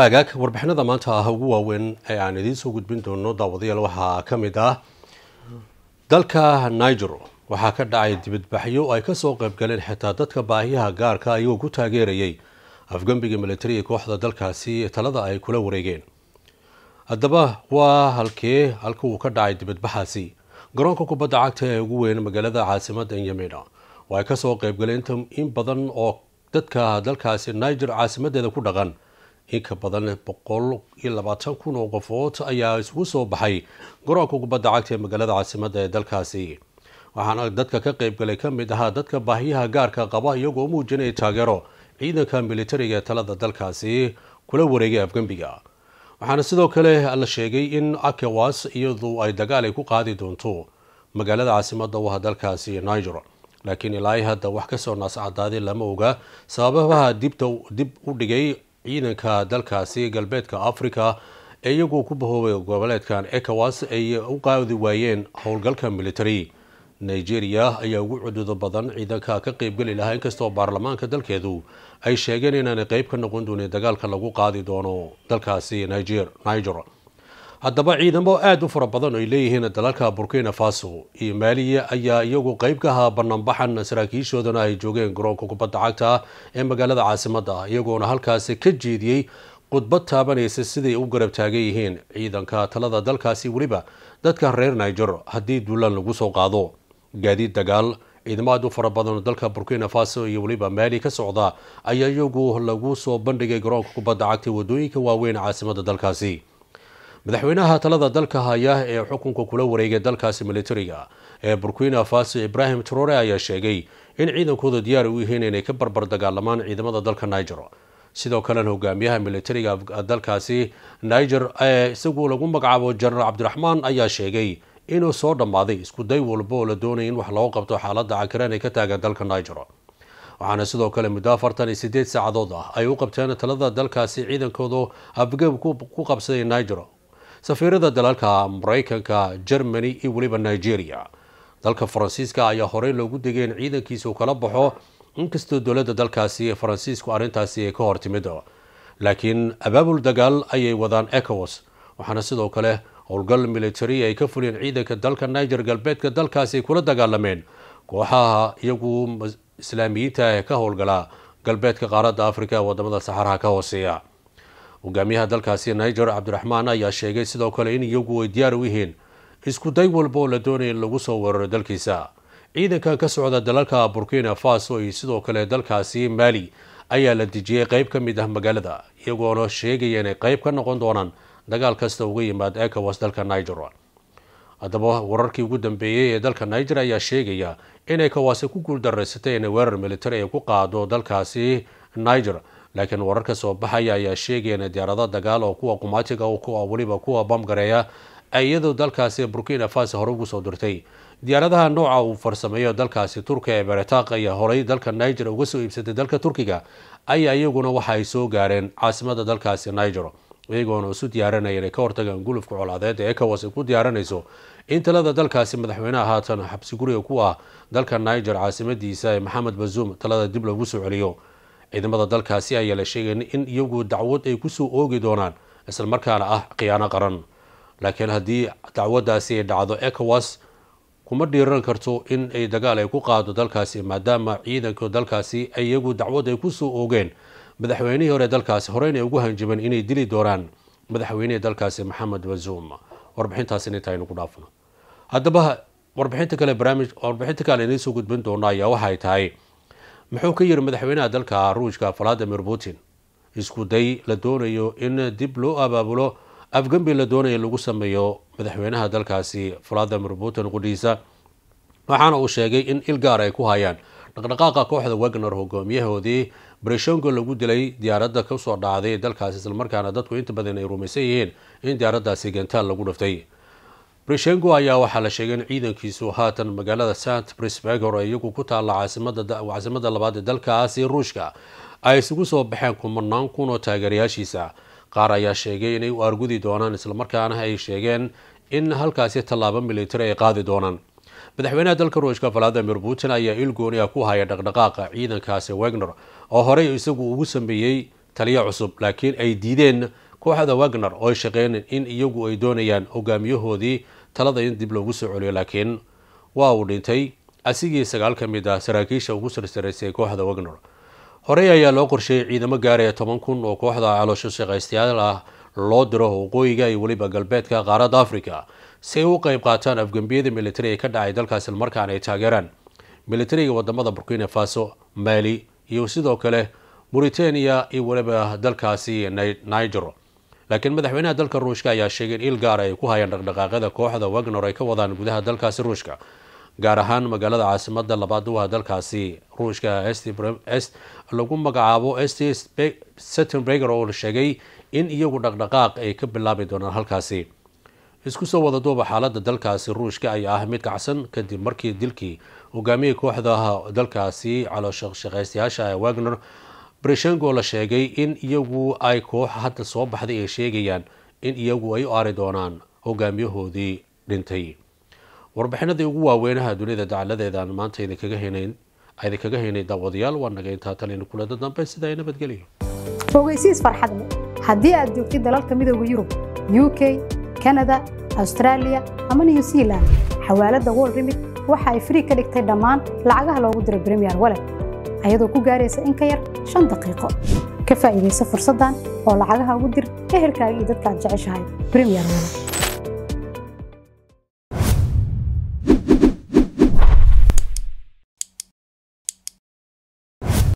agaag warbixinada maanta ah ugu waaweyn ee aan idiin soo gudbin doono daawadayaal waxaa ka mid ah dalka niger waxaa ka dhacay dibadbaxyo ay kasoo qaybgaleen xitaa dadka baahiyaha gaarka iyagoo ah ku taageerayay afgembiga militariga kooxda dalkaasi talada ay kula wareegeen haddaba waa halkee halka uu ka dhacay dibadbaxaasi garoonka kubadda cagta ee ugu weyn magaalada caasimada nyamina oo ay kasoo qaybgaleen in badan oo dadka dalkaasi niger caasimadeeda ku dhaqan in ka badan boqol iyo labaatan kun oo qofood ayaa isugu soo baxay garoonka kubadda cagta ee magaalada caasimada ee dalkaasi waxaana dadka ka qaybgalay ka mid ahaa dadka baahiyaha gaarka qaba iyagoo muujinaya taageero ciidanka militariga ee talada dalkaasi kula wareegay afgembiga waxaana sidoo kale la sheegay in akewas iyadu ay dagaal ay ku qaadi doonto magaalada caasimada u aha dalkaasi niger laakiin ilaa hadda wax kasoo naascadaadi lama oga sababaha dibta dib u dhigay ciidanka dalkaasi galbeedka africa ee iyagoo ku bahoobay goboleedkan ecowas ay u qaadi waayeen howlgalka military nigeria ayaa ugu cududo badan ciidanka ka qeybgeli lahaa inkastoo baarlamaanka dalkeedu ay sheegeen inaanay qeyb ka noqon doonin dagaalka lagu qaadi doono dalkaasi niger haddaba ciidamo aada u fara badan oo ay leeyihiin dalalka burkina faso iyo maaliya ayaa iyagu qayb ka ahaa bannaanbaxan saraakiishoodana ay joogeen garoonka kubadda cagta ee magaalada caasimada ah iyagoona halkaasi ka jeediyey khudbad taabanaysa siday u garab taagan yihiin ciidanka talada dalkaasi weliba dadka reer niger haddii duulan lagu soo qaado gaadiid dagaal ciidamo aad u fara badan oo dalka burkina faso iyo weliba maali ka socda ayaa iyagu lagu soo bandhigay garoonka kubadda cagta wadooyinka waaweyn caasimada dalkaasi madaxweynaha talada dalka haya ee xukunka kula wareegay dalkaasi militariga ee burkina faso ibrahim troore ayaa sheegay in ciidankooda diyaar u yihiin inay ka barbar dagaalamaan ciidamada dalka niger sidoo kalena hogaamiyaha militariga dalkaasi niger ee isagu lagu magacaabo jeneral cabdiraxmaan ayaa sheegay inuu soo dhammaaday iskuday walba oo la doonaya in wax loo qabto xaalada cakareen ee ka taagan dalka niger waxaana sidoo kale muddo afartan iyo sideed saacadood ah ay u qabteen talada dalkaasi ciidankooda afgeeb ku qabsaday niger safiirada dalalka maraykanka germany iyo weliba nigeria dalka faransiiska ayaa horey loogu degeen ciidankiisuu kala baxo inkastoo dowladda dalkaasi ee faransiisku arrintaasi ay ka hortimid laakiin abaabul dagaal ayay wadaan ecowas waxaana sidoo kale howlgal militari ay ka fuliyeen ciidanka dalka niger galbeedka dalkaasi ay kula dagaalameen kooxaha iyagu islaamiyiinta ee ka howlgalaa galbeedka qaaradda afrika ee wadamada saxaraha ka hooseeya hogaamiyaha dalkaasi niger cabdiraxmaan ayaa sheegay sidoo kale in iyagu ay diyaar u yihiin isku day walba oo la doonaya in lagu soo weeraro dalkiisa ciidankan ka socda dalalka burkina faso iyo sidoo kale dalkaasi maali ayaa la dejiyey qeyb ka mid ah magaalada iyagoona sheegaya inay qeyb ka noqon doonaan dagaal kasta uga yimaad ecowas dalka niger haddaba wararkii ugu dambeeyey ee dalka niger ayaa sheegaya in ecowas ku guul daraysatay inay weerar militari ay ku qaado dalkaasi niger laakiin wararka soo baxaya ayaa sheegaya in diyaarado dagaal oo kuwa qumaatiga oo weliba kuwa bamgareeya ay iyadoo dalkaasi burkina faso hore ugu soo dirtay diyaaradaha nooca uu farsameeyo dalkaasi turkiya ee baretaq iyo horay dalka niger uga soo iibsatay dalka turkiga ayaa iyaguna waxa ay soo gaareen caasimada dalkaasi niger iyagoona isu diyaarinaya inay ka hortagaan gulufka colaadeed ee ecowas ay ku diyaarinayso in talada dalkaasi madaxweyneha haatan xabsi guriga ku ah dalka niger caasimadiisa ee maxamed bazuum talada dib loogu soo celiyo ciidamada dalkaasi ayaa la sheegaya in iyagu dacwad ay kusoo oogi doonaan isla markaana ah khiyaano qaran laakiin haddii dacwadaasi ay dhacdo ecowas kuma dhiiran karto in ay dagaal ay ku qaado dalkaasi maadaama ciidanka dalkaasi iyagu dacwad ay kusoo oogeen madaxweynihii hore dalkaasi horeyna ay ugu hanjibeen inay dili doonaan madaxweynihii dalkaasi maxamed bazuum warbixintaasi intaynuku dhaafno haddaba warbixinta kale barnaamij warbixinta kale idiin soo gudbin doona ayaa waxay tahay muxuu ka yiri madaxweynaha dalka ruushka valadimir putin isku day la doonayo in dib loo abaabulo afgembi la doonayo lagu sameeyo madaxweynaha dalkaasi valadimir putin qudhiisa waxaana uu sheegay in il gaar ay ku hayaan dhaqdhaqaaqa kooxda wagner hogaamiyahoodii breshongo lagu dilay diyaaradda kusoo dhacday dalkaasi islamarkaana dadku inta badan ay rumaysan yihiin in diyaaraddaasi gantaal lagu dhiftay brishengo ayaa waxaa la sheegay in ciidankiisu haatan magaalada saint brisberger oo iyagu ku taalla caasimada labaad ee dalkaasi ruushka ay isugu soo baxeen kumanaan kun oo taageerayaashiisa qaar ayaa sheegay inay u argudi doonaan islamarkaana ay sheegeen in halkaasi tallaabo militari ay qaadi doonaan madaxweynaha dalka ruushka valadimir putin ayaa ilgooni ah ku haya dhaqdhaqaaqa ciidankaasi wegner oo horey isagu ugu sameeyey taliyo cusub laakiin ay diideen kooxda wagner oo ay shaqeyneen in iyagu ay doonayaan hogaamiyahoodii talada in dib loogu soo celiyo laakiin waa uu dhintay asigii sagaal ka mid ah saraakiisha ugu sarsaraysay kooxda wagner horey ayaa loo qorsheeyay ciidamo gaaraya toban kun oo kooxda caloosho shaqaystayaal ah loo diro waqooyiga iyo weliba galbeedka qaaradda africa si ay u qeyb qaataan afgembiyada militari ee ka dhacay dalkaas islamarkaana ay taageeraan militariga wadamada burkina faso mali iyo sidoo kale mauritania iyo weliba dalkaasi niger laakiin madaxweynaha dalka ruushka ayaa sheegay in il gaara ah ay ku hayaan dhaqdhaqaaqyada kooxda wagnor ay ka wadaan gudaha dalkaasi ruushka gaar ahaan magaalada caasimada labaad waa dalkaasi ruushka s lagu magacaabo st settenberger oo la sheegay in iyagu dhaqdhaqaaq ay ka bilaabi doonaan halkaasi isku soo wada duuba xaaladda dalkaasi ruushka ayaa ah mid kacsan kadib markii dilkii hogaamiyii kooxdaha dalkaasi caloosshaqeystayaasha wagner brishango la sheegay in iyagu ay koox hadda soo baxday ay sheegayaan in iyagu ay u aari doonaan hogaamiyahoodii dhintay warbixinadii ugu waaweynaha duniyada dacaladeedaan maanta idinkaga hn idinkaga haynay daawadayaal waa naga intaa kulada dambe sida ay nabadgelyo ogeysiis farxadle haddii aad joogtid dalalka midooda yurub u k kanada australia ama new zealand xawaalada world remit waxa ay free ka dhigtay dhammaan lacagaha loogu diro bremier walet ayadoo ku gaaraysa in ka yar shan daqiiqo ka faa'iidaysa fursaddan oo lacagaha ugu dir ehelkaaga iyo dadkaad jeceshahay bremyer